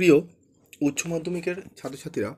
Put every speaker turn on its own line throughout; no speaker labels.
প্রিয় উচ্চ মাধ্যমিকের ছাত্রছাত্রীরা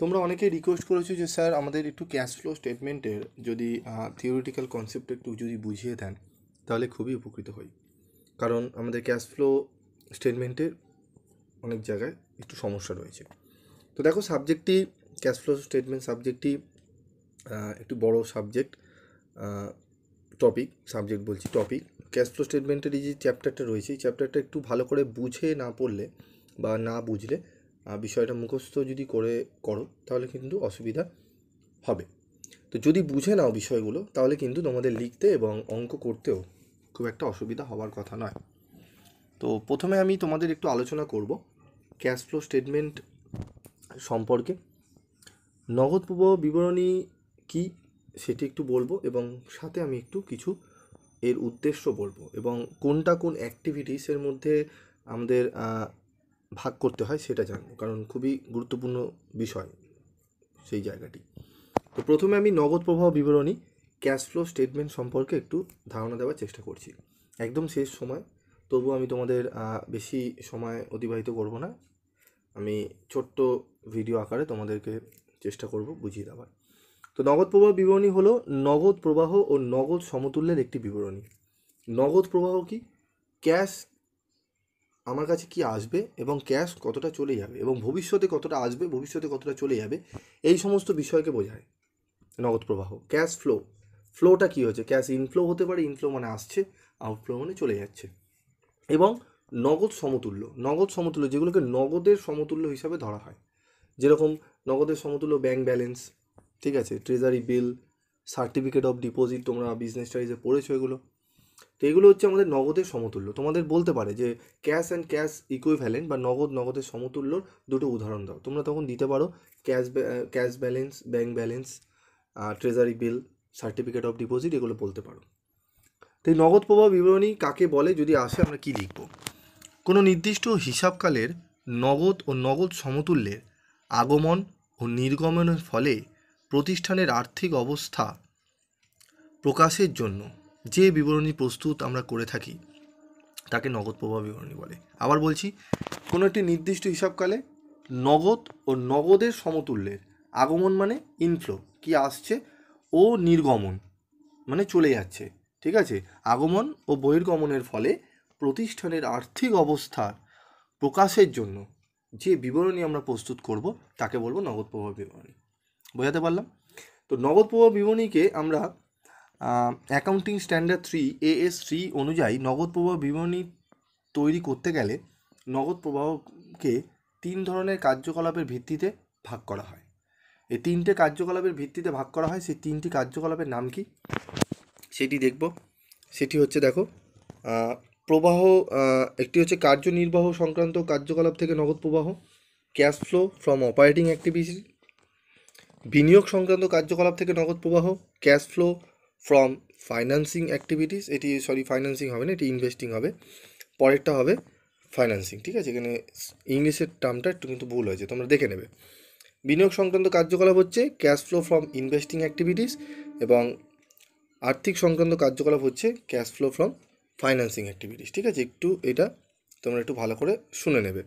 তোমরা অনেকে রিকোয়েস্ট করেছো যে স্যার আমাদের একটু ক্যাশ ফ্লো স্টেটমেন্টের যদি থিওরিটিক্যাল কনসেপ্ট একটু যদি বুঝিয়ে দেন তাহলে খুবই উপকৃত হই কারণ আমাদের ক্যাশ ফ্লো স্টেটমেন্টের অনেক জায়গায় একটু সমস্যা রয়েছে তো দেখো সাবজেক্টটি ক্যাশ ফ্লো স্টেটমেন্ট সাবজেক্টটি একটু বড় সাবজেক্ট টপিক সাবজেক্ট বলছি টপিক ক্যাশ ফ্লো স্টেটমেন্টের এই যে চ্যাপ্টারটা রয়েছে এই চ্যাপ্টারটা একটু ভালো করে বুঝে না পড়লে বা না বুঝলে বিষয়টা মুখস্থ যদি করে করো তাহলে কিন্তু অসুবিধা হবে তো যদি বুঝে নাও বিষয়গুলো তাহলে কিন্তু তোমাদের লিখতে এবং অঙ্ক করতেও খুব একটা অসুবিধা হওয়ার কথা নয় তো প্রথমে আমি তোমাদের একটু আলোচনা করব ক্যাশ ফ্লো স্টেটমেন্ট সম্পর্কে নগদ প্রবাহ বিবরণী কি সেটি একটু বলবো এবং সাথে আমি একটু কিছু এর উদ্দেশ্য বলবো এবং কোনটা কোন অ্যাক্টিভিটিসের মধ্যে আমাদের ভাগ করতে হয় সেটা জানবো কারণ খুবই গুরুত্বপূর্ণ বিষয় সেই জায়গাটি তো প্রথমে আমি নগদ প্রবাহ বিবরণী ক্যাশ ফ্লো স্টেটমেন্ট সম্পর্কে একটু ধারণা দেওয়ার চেষ্টা করছি একদম শেষ সময় তবু আমি তোমাদের বেশি সময় অতিবাহিত করব না আমি ছোট্ট ভিডিও আকারে তোমাদেরকে চেষ্টা করব বুঝিয়ে দেওয়ার তো নগদ প্রবাহ বিবরণী হলো নগদ প্রবাহ ও নগদ সমতুল্যের একটি বিবরণী নগদ প্রবাহ কি ক্যাশ আমার কাছে কি আসবে এবং ক্যাশ কতটা চলে যাবে এবং ভবিষ্যতে কতটা আসবে ভবিষ্যতে কতটা চলে যাবে এই সমস্ত বিষয়কে বোঝায় নগদ প্রবাহ ক্যাশ ফ্লো ফ্লোটা কী হচ্ছে ক্যাশ ইনফ্লো হতে পারে ইনফ্লো মানে আসছে আউটফ্লো মানে চলে যাচ্ছে এবং নগদ সমতুল্য নগদ সমতুল্য যেগুলোকে নগদের সমতুল্য হিসাবে ধরা হয় যেরকম নগদের সমতুল্য ব্যাংক ব্যালেন্স ঠিক আছে treasury bill certificate of deposit তোমরা বিজনেস স্টাডিজে পড়েছো এগুলো তো এগুলো হচ্ছে আমাদের নগদের সমতুল্য তোমাদের বলতে পারে যে ক্যাশ অ্যান্ড ক্যাশ ইকুইভ্যালেন্ট বা নগদ নগদের সমতুল্যর দুটো উদাহরণ দাও তোমরা তখন দিতে পারো cash cash balance bank balance treasury bill certificate of deposit এগুলো বলতে পারো তো এই নগদ প্রবাহ বিবরণী কাকে বলে যদি আসে আমরা কী লিখব কোনো নির্দিষ্ট হিসাবকালের নগদ ও নগদ সমতুল্যের আগমন ও নির্গমনের ফলে প্রতিষ্ঠানের আর্থিক অবস্থা প্রকাশের জন্য যে বিবরণী প্রস্তুত আমরা করে থাকি তাকে নগদ প্রবাহ বিবরণী বলে আবার বলছি কোনো একটি নির্দিষ্ট হিসাবকালে নগদ ও নগদের সমতুল্যের আগমন মানে ইনফ্লো কি আসছে ও নির্গমন মানে চলে যাচ্ছে ঠিক আছে আগমন ও বহির্গমনের ফলে প্রতিষ্ঠানের আর্থিক অবস্থার প্রকাশের জন্য যে বিবরণী আমরা প্রস্তুত করব তাকে বলবো নগদ প্রবাহ বিবরণী বোঝাতে পারলাম তো নগদ প্রবাহ বিবরণীকে আমরা accounting standard three AS three অনুযায়ী নগদ প্রবাহ বিবরণী তৈরি করতে গেলে নগদ প্রবাহকে তিন ধরনের কার্যকলাপের ভিত্তিতে ভাগ করা হয় এই তিনটে কার্যকলাপের ভিত্তিতে ভাগ করা হয় সেই তিনটি কার্যকলাপের নাম কি সেটি দেখব সেটি হচ্ছে দেখো প্রবাহ একটি হচ্ছে কার্যনির্বাহ সংক্রান্ত কার্যকলাপ থেকে নগদ প্রবাহ cash flow from operating activity বিনিয়োগ সংক্রান্ত কার্যকলাপ থেকে নগদ প্রবাহ cash flow from financing activities এটি সরি ফাইন্যান্সিং হবে না এটি ইনভেস্টিং হবে পরেরটা হবে ফাইন্যান্সিং ঠিক আছে এখানে ইংলিশের টার্মটা একটু কিন্তু ভুল হয়েছে তোমরা দেখে নেবে বিনিয়োগ সংক্রান্ত কার্যকলাপ হচ্ছে cash flow from investing activities এবং আর্থিক সংক্রান্ত কার্যকলাপ হচ্ছে cash flow from financing activities ঠিক আছে একটু এটা তোমরা একটু ভালো করে শুনে নেবে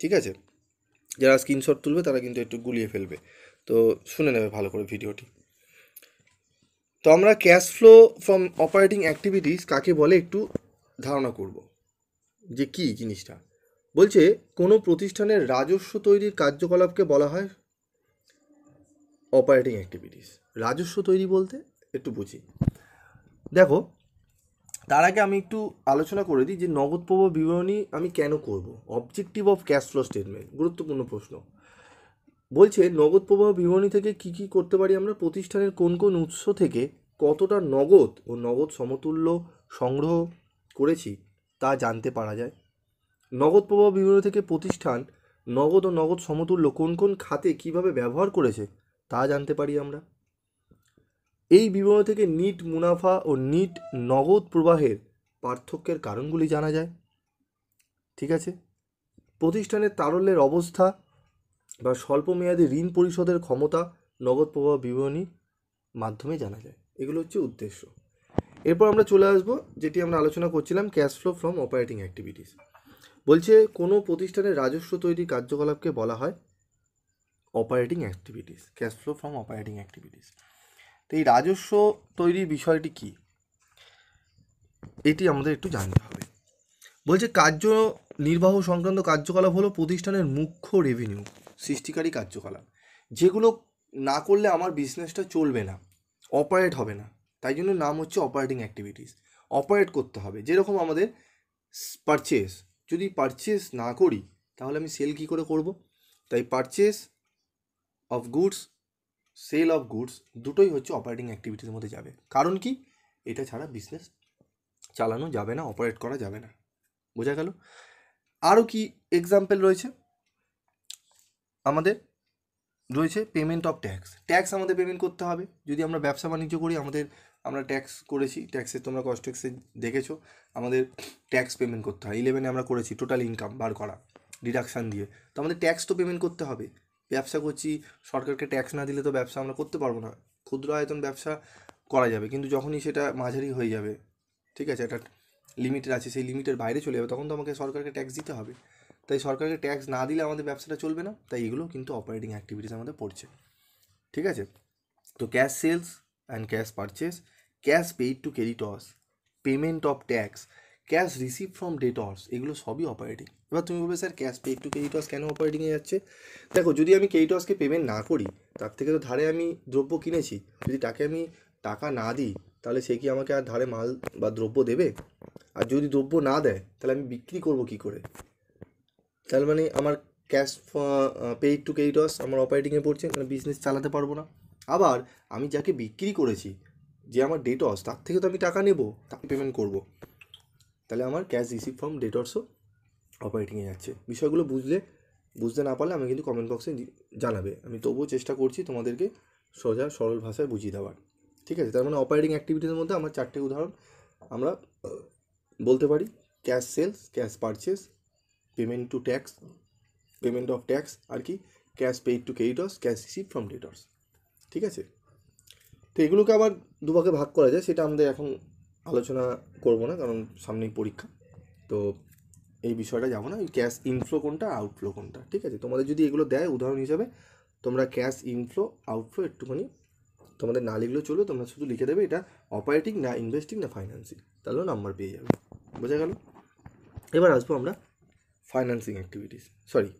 ঠিক আছে যারা স্ক্রিনশট তুলবে তারা কিন্তু একটু গুলিয়ে ফেলবে তো শুনে নেবে ভালো করে ভিডিওটি তো আমরা cash flow from operating activities কাকে বলে একটু ধারণা করব যে কি জিনিসটা বলছে কোনো প্রতিষ্ঠানের রাজস্ব তৈরির কার্যকলাপকে বলা হয় অপারেটিং অ্যাক্টিভিটিস রাজস্ব তৈরি বলতে একটু বুঝি দেখো তার আগে আমি একটু আলোচনা করে দিই যে নগদ প্রবাহ বিবরণী আমি কেন করব objective of cash flow statement গুরুত্বপূর্ণ প্রশ্ন বলছে নগদ প্রবাহ বিবরণী থেকে কি কি করতে পারি আমরা প্রতিষ্ঠানের কোন কোন উৎস থেকে কতটা নগদ ও নগদ সমতুল্য সংগ্রহ করেছি তা জানতে পারা যায় নগদ প্রবাহ বিবরণী থেকে প্রতিষ্ঠান নগদ ও নগদ সমতুল্য কোন কোন খাতে কিভাবে ব্যবহার করেছে তা জানতে পারি আমরা এই বিবরণী থেকে নিট মুনাফা ও নিট নগদ প্রবাহের পার্থক্যের কারণগুলি জানা যায় ঠিক আছে প্রতিষ্ঠানের তারল্যের অবস্থা বা স্বল্প মেয়াদী ঋণ পরিশোধের ক্ষমতা নগদ প্রবাহ বিবরণীর মাধ্যমে জানা যায় এগুলো হচ্ছে উদ্দেশ্য এরপর আমরা চলে আসব যেটি আমরা আলোচনা করছিলাম cash flow from operating activities বলছে কোনো প্রতিষ্ঠানের রাজস্ব তৈরি কার্যকলাপকে বলা হয় operating activities cash flow from operating activities তো এই রাজস্ব তৈরির বিষয়টি কি এটি আমাদের একটু জানতে হবে বলছে কার্য নির্বাহ সংক্রান্ত কার্যকলাপ হলো প্রতিষ্ঠানের মুখ্য রেভিনিউ সৃষ্টিকারী কার্যকলাপ যেগুলো না করলে আমার বিজনেসটা চলবে না অপারেট হবে না তাই জন্য নাম হচ্ছে অপারেটিং অ্যাক্টিভিটিস অপারেট করতে হবে যেরকম আমাদের পারচেস যদি পারচেস না করি তাহলে আমি সেল কী করে করব তাই purchase of goods sale of goods দুটোই হচ্ছে অপারেটিং অ্যাক্টিভিটির মধ্যে যাবে কারণ কি এটা ছাড়া বিজনেস চালানো যাবে না অপারেট করা যাবে না বোঝা গেল আরও কি এক্সাম্পল রয়েছে আমাদের রয়েছে পেমেন্ট অফ ট্যাক্স ট্যাক্স আমাদের পেমেন্ট করতে হবে যদি আমরা ব্যবসা বাণিজ্য করি আমাদের আমরা ট্যাক্স করেছি ট্যাক্সে তোমরা কস্ট ট্যাক্সে দেখেছো আমাদের ট্যাক্স পেমেন্ট করতে হয় ইলেভেনে আমরা করেছি টোটাল ইনকাম বার করা ডিডাকশান দিয়ে তো আমাদের ট্যাক্স তো পেমেন্ট করতে হবে ব্যবসা করছি সরকারকে ট্যাক্স না দিলে তো ব্যবসা আমরা করতে পারবো না ক্ষুদ্র আয়তন ব্যবসা করা যাবে কিন্তু যখনই সেটা মাঝারি হয়ে যাবে ঠিক আছে একটা লিমিটের আছে সেই লিমিটের বাইরে চলে যাবে তখন তো আমাকে সরকারকে ট্যাক্স দিতে হবে তাই সরকারকে ট্যাক্স না দিলে আমাদের ব্যবসাটা চলবে না তাই এগুলো কিন্তু অপারেটিং অ্যাক্টিভিটিস আমাদের পড়ছে ঠিক আছে তো cash sales and cash purchase cash paid to creditors payment of tax cash receive from debtors এগুলো সবই অপারেটিং এবার তুমি বলবে sir cash paid to creditors কেন অপারেটিংয়ে যাচ্ছে দেখো যদি আমি ক্রেডিটর্সকে পেমেন্ট না করি তার থেকে তো ধারে আমি দ্রব্য কিনেছি যদি তাকে আমি টাকা না দিই তাহলে সে কি আমাকে আর ধারে মাল বা দ্রব্য দেবে আর যদি দ্রব্য না দেয় তাহলে আমি বিক্রি করব কি করে তার মানে আমার ক্যাশ পেইড টু অস আমার অপারেটিংয়ে পড়ছে মানে বিজনেস চালাতে পারবো না আবার আমি যাকে বিক্রি করেছি যে আমার ডেটস তার থেকে তো আমি টাকা নেব তাকে পেমেন্ট করব তাহলে আমার ক্যাশ রিসিভ ফ্রম ডেটসও অপারেটিংয়ে যাচ্ছে বিষয়গুলো বুঝলে বুঝতে না পারলে আমি কিন্তু কমেন্ট বক্সে জানাবে আমি তবুও চেষ্টা করছি তোমাদেরকে সোজা সরল ভাষায় বুঝিয়ে দেওয়ার ঠিক আছে তার মানে অপারেটিং অ্যাক্টিভিটির মধ্যে আমার চারটে উদাহরণ আমরা বলতে পারি cash sales cash purchase payment to tax payment of tax আর কি cash paid to creditors cash receive from debtors ঠিক আছে তো এগুলোকে আবার দুভাগে ভাগ করা যায় সেটা আমাদের এখন আলোচনা করব না কারণ সামনেই পরীক্ষা তো এই বিষয়টা যাবো না ক্যাশ ইনফ্লো কোনটা আউটফ্লো কোনটা ঠিক আছে তোমাদের যদি এগুলো দেয় উদাহরণ হিসাবে তোমরা ক্যাশ ইনফ্লো আউটফ্লো একটুখানি তোমাদের না লিখলেও চলবে তোমরা শুধু লিখে দেবে এটা অপারেটিং না ইনভেস্টিং না ফাইন্যান্সিং তাহলেও নাম্বার পেয়ে যাবে বোঝা গেল এবার আসবো আমরা ফাইন্যান্সিং অ্যাক্টিভিটিস সরি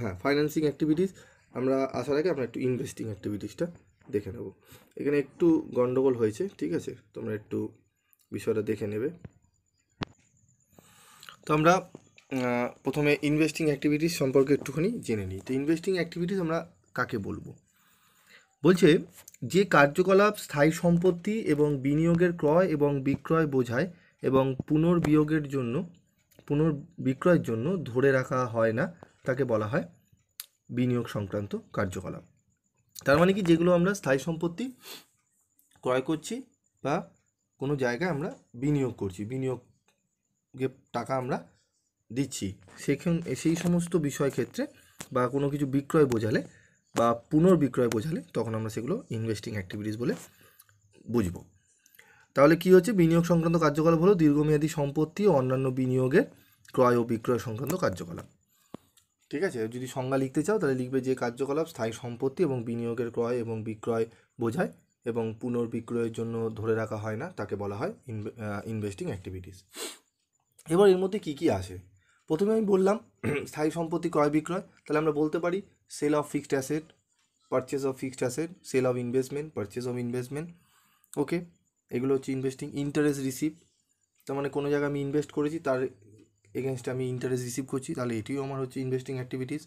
হ্যাঁ ফাইন্যান্সিং অ্যাক্টিভিটিস আমরা আসার আগে আমরা একটু ইনভেস্টিং অ্যাক্টিভিটিসটা দেখে নেব এখানে একটু গণ্ডগোল হয়েছে ঠিক আছে তোমরা একটু বিষয়টা দেখে নেবে তো আমরা প্রথমে ইনভেস্টিং অ্যাক্টিভিটিস সম্পর্কে একটুখানি জেনে নিই তো ইনভেস্টিং অ্যাক্টিভিটিস আমরা কাকে বলবো বলছে যে কার্যকলাপ স্থায়ী সম্পত্তি এবং বিনিয়োগের ক্রয় এবং বিক্রয় বোঝায় এবং পুনর্বিয়োগের জন্য পুনর্বিক্রয়ের জন্য ধরে রাখা হয় না তাকে বলা হয় বিনিয়োগ সংক্রান্ত কার্যকলাপ তার মানে কি যেগুলো আমরা স্থায়ী সম্পত্তি ক্রয় করছি বা কোনো জায়গায় আমরা বিনিয়োগ করছি বিনিয়োগে টাকা আমরা দিচ্ছি সেখানে সেই সমস্ত বিষয় ক্ষেত্রে বা কোনো কিছু বিক্রয় বোঝালে বা পুনর্বিক্রয় বোঝালে তখন আমরা সেগুলো ইনভেস্টিং অ্যাক্টিভিটিস বলে বুঝবো তাহলে কি হচ্ছে বিনিয়োগ সংক্রান্ত কার্যকলাপ হলো দীর্ঘমেয়াদী সম্পত্তি ও অন্যান্য বিনিয়োগের ক্রয় ও বিক্রয় সংক্রান্ত কার্যকলাপ ঠিক আছে যদি সংজ্ঞা লিখতে চাও তাহলে লিখবে যে কার্যকলাপ স্থায়ী সম্পত্তি এবং বিনিয়োগের ক্রয় এবং বিক্রয় বোঝায় এবং পুনর্বিক্রয়ের জন্য ধরে রাখা হয় না তাকে বলা হয় ইনভেস্টিং অ্যাক্টিভিটিস এবার এর মধ্যে কী কী আসে প্রথমে আমি বললাম স্থায়ী সম্পত্তি ক্রয় বিক্রয় তাহলে আমরা বলতে পারি sale of fixed asset purchase of fixed asset sale of investment purchase of investment okay এগুলো হচ্ছে ইনভেস্টিং ইন্টারেস্ট রিসিভ তার মানে কোনো জায়গায় আমি ইনভেস্ট করেছি তার এগেনস্টে আমি ইন্টারেস্ট রিসিভ করছি তাহলে এটিও আমার হচ্ছে ইনভেস্টিং অ্যাক্টিভিটিস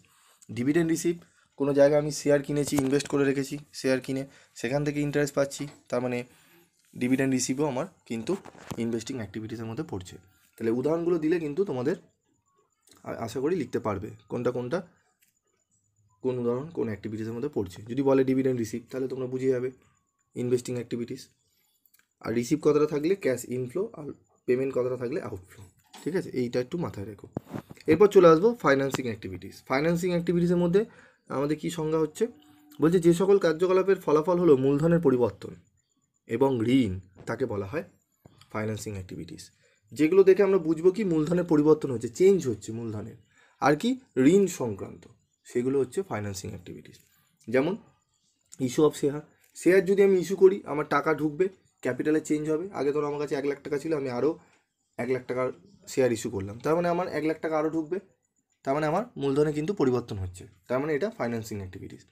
ডিভিডেন্ড রিসিভ কোনো জায়গায় আমি শেয়ার কিনেছি ইনভেস্ট করে রেখেছি শেয়ার কিনে সেখান থেকে ইন্টারেস্ট পাচ্ছি তার মানে ডিভিডেন্ড রিসিভও আমার কিন্তু ইনভেস্টিং অ্যাক্টিভিটিসের মধ্যে পড়ছে তাহলে উদাহরণগুলো দিলে কিন্তু তোমাদের আশা করি লিখতে পারবে কোনটা কোনটা কোন উদাহরণ কোন অ্যাক্টিভিটিসের মধ্যে পড়ছে যদি বলে ডিভিডেন্ড রিসিভ তাহলে তোমরা বুঝে যাবে ইনভেস্টিং অ্যাক্টিভিটিস আর রিসিভ কতটা থাকলে ক্যাশ ইনফ্লো আর পেমেন্ট কতটা থাকলে আউটফ্লো ঠিক আছে এইটা একটু মাথায় রেখো এরপর চলে আসবো ফাইন্যান্সিং অ্যাক্টিভিটিস ফাইন্যান্সিং অ্যাক্টিভিটিসের মধ্যে আমাদের কি সংজ্ঞা হচ্ছে বলছে যে সকল কার্যকলাপের ফলাফল হলো মূলধনের পরিবর্তন এবং ঋণ তাকে বলা হয় ফাইন্যান্সিং অ্যাক্টিভিটিস যেগুলো দেখে আমরা বুঝবো কি মূলধনের পরিবর্তন হচ্ছে চেঞ্জ হচ্ছে মূলধনের আর কি ঋণ সংক্রান্ত সেগুলো হচ্ছে ফাইন্যান্সিং অ্যাক্টিভিটিস যেমন ইস্যু অফ শেয়ার শেয়ার যদি আমি ইস্যু করি আমার টাকা ঢুকবে ক্যাপিটালে চেঞ্জ হবে আগে ধরো আমার কাছে এক লাখ টাকা ছিল আমি আরও এক লাখ টাকার শেয়ার ইস্যু করলাম তার মানে আমার এক লাখ টাকা আরও ঢুকবে তার মানে আমার মূলধনে কিন্তু পরিবর্তন হচ্ছে তার মানে এটা ফাইন্যান্সিং অ্যাক্টিভিটিস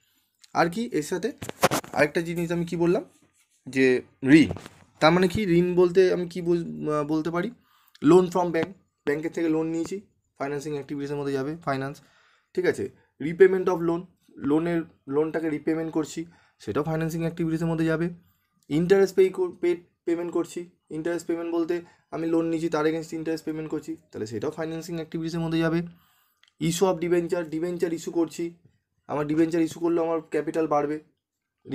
আর কি এর সাথে আরেকটা জিনিস আমি কি বললাম যে ঋণ তার মানে কি ঋণ বলতে আমি কি বলতে পারি লোন ফ্রম ব্যাংক ব্যাংকের থেকে লোন নিয়েছি ফাইন্যান্সিং অ্যাক্টিভিটিসের মধ্যে যাবে ফাইন্যান্স ঠিক আছে রিপেমেন্ট অফ লোন লোনের লোনটাকে রিপেমেন্ট করছি সেটাও ফাইন্যান্সিং অ্যাক্টিভিটিসের মধ্যে যাবে ইন্টারেস্ট পেই পে পেমেন্ট করছি ইন্টারেস্ট পেমেন্ট বলতে আমি লোন নিচ্ছি তার এগেনস্ট ইন্টারেস্ট পেমেন্ট করছি তাহলে সেটাও ফাইন্যান্সিং অ্যাক্টিভিটিসের মধ্যে যাবে issue of debenture debenture issue করছি আমার ডিভেঞ্চার ইস্যু করলে আমার ক্যাপিটাল বাড়বে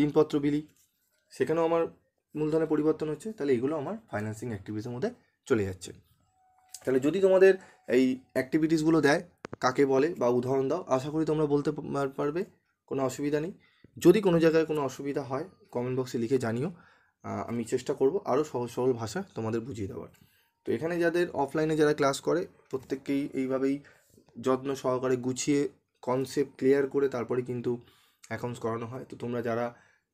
ঋণপত্র বিলি সেখানেও আমার মূলধনের পরিবর্তন হচ্ছে তাহলে এগুলো আমার ফাইন্যান্সিং অ্যাক্টিভিটিসের মধ্যে চলে যাচ্ছে তাহলে যদি তোমাদের এই অ্যাক্টিভিটিসগুলো দেয় কাকে বলে বা উদাহরণ দাও আশা করি তোমরা বলতে পারবে কোনো অসুবিধা নেই যদি কোনো জায়গায় কোনো অসুবিধা হয় কমেন্ট বক্সে লিখে জানিও আমি চেষ্টা করব আরও সহজ সরল ভাষা তোমাদের বুঝিয়ে দেওয়ার তো এখানে যাদের অফলাইনে যারা ক্লাস করে প্রত্যেককেই এইভাবেই যত্ন সহকারে গুছিয়ে কনসেপ্ট ক্লিয়ার করে তারপরে কিন্তু অ্যাকাউন্টস করানো হয় তো তোমরা যারা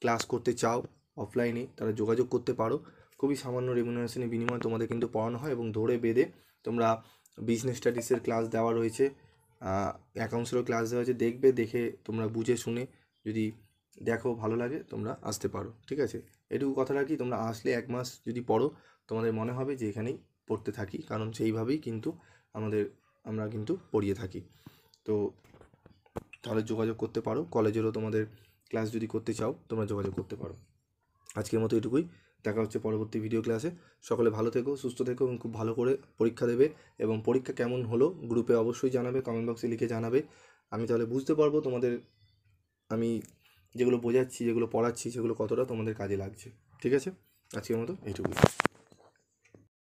ক্লাস করতে চাও অফলাইনে তারা যোগাযোগ করতে পারো খুবই সামান্য রেমুনারেশনের বিনিময়ে তোমাদের কিন্তু পড়ানো হয় এবং ধরে বেঁধে তোমরা বিজনেস স্টাডিসের ক্লাস দেওয়া রয়েছে অ্যাকাউন্টসেরও ক্লাস দেওয়া হয়েছে দেখবে দেখে তোমরা বুঝে শুনে যদি দেখো ভালো লাগে তোমরা আসতে পারো ঠিক আছে এটুকু কথা রাখি তোমরা আসলে এক মাস যদি পড়ো তোমাদের মনে হবে যে এখানেই পড়তে থাকি কারণ সেইভাবেই কিন্তু আমাদের আমরা কিন্তু পড়িয়ে থাকি তো তাহলে যোগাযোগ করতে পারো কলেজেরও তোমাদের ক্লাস যদি করতে চাও তোমরা যোগাযোগ করতে পারো আজকের মতো এটুকুই দেখা হচ্ছে পরবর্তী ভিডিও ক্লাসে সকলে ভালো থেকো সুস্থ থেকো এবং খুব ভালো করে পরীক্ষা দেবে এবং পরীক্ষা কেমন হলো গ্রুপে অবশ্যই জানাবে কমেন্ট বক্সে লিখে জানাবে আমি তাহলে বুঝতে পারবো তোমাদের আমি যেগুলো বোঝাচ্ছি যেগুলো পড়াচ্ছি সেগুলো কতটা তোমাদের কাজে লাগছে ঠিক আছে আজকের মতো এইটুকুই